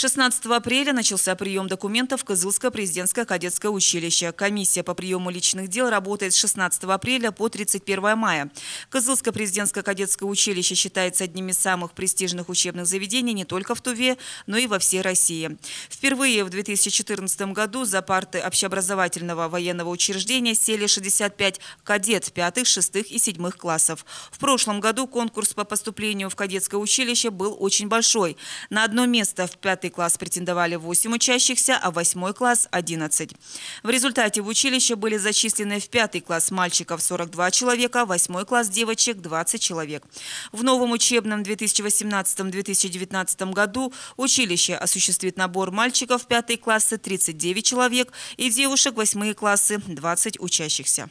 16 апреля начался прием документов в Кызылское президентское кадетское училище. Комиссия по приему личных дел работает с 16 апреля по 31 мая. Кызылское президентское кадетское училище считается одним из самых престижных учебных заведений не только в Туве, но и во всей России. Впервые в 2014 году за парты общеобразовательного военного учреждения сели 65 кадет 5, 6 и 7 классов. В прошлом году конкурс по поступлению в кадетское училище был очень большой. На одно место в 5 9 класс претендовали 8 учащихся, а 8 класс – 11. В результате в училище были зачислены в 5 класс мальчиков 42 человека, 8 класс девочек – 20 человек. В новом учебном 2018-2019 году училище осуществит набор мальчиков 5 классы 39 человек и девушек 8 классы 20 учащихся.